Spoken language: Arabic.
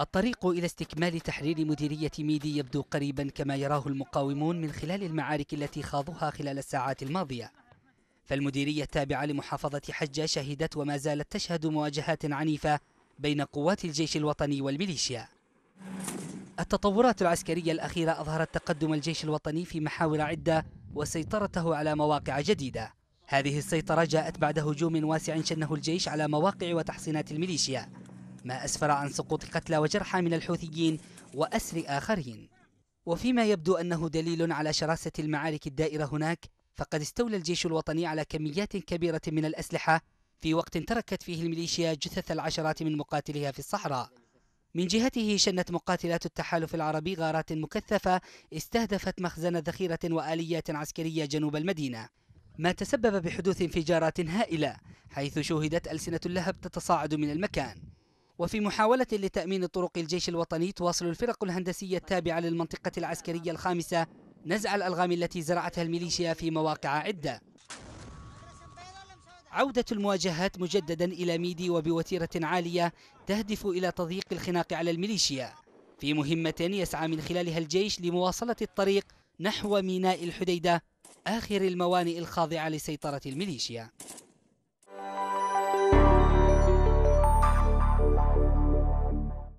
الطريق إلى استكمال تحرير مديرية ميدي يبدو قريبا كما يراه المقاومون من خلال المعارك التي خاضوها خلال الساعات الماضية فالمديرية التابعة لمحافظة حجة شهدت وما زالت تشهد مواجهات عنيفة بين قوات الجيش الوطني والميليشيا التطورات العسكرية الأخيرة أظهرت تقدم الجيش الوطني في محاور عدة وسيطرته على مواقع جديدة هذه السيطرة جاءت بعد هجوم واسع شنه الجيش على مواقع وتحصينات الميليشيا ما أسفر عن سقوط قتلى وجرحى من الحوثيين وأسر آخرين وفيما يبدو أنه دليل على شراسة المعارك الدائرة هناك فقد استولى الجيش الوطني على كميات كبيرة من الأسلحة في وقت تركت فيه الميليشيا جثث العشرات من مقاتليها في الصحراء من جهته شنت مقاتلات التحالف العربي غارات مكثفة استهدفت مخزن ذخيرة وآليات عسكرية جنوب المدينة ما تسبب بحدوث انفجارات هائلة حيث شوهدت ألسنة اللهب تتصاعد من المكان وفي محاولة لتأمين طرق الجيش الوطني تواصل الفرق الهندسية التابعة للمنطقة العسكرية الخامسة نزع الألغام التي زرعتها الميليشيا في مواقع عدة عودة المواجهات مجددا إلى ميدي وبوتيرة عالية تهدف إلى تضييق الخناق على الميليشيا في مهمة يسعى من خلالها الجيش لمواصلة الطريق نحو ميناء الحديدة آخر الموانئ الخاضعة لسيطرة الميليشيا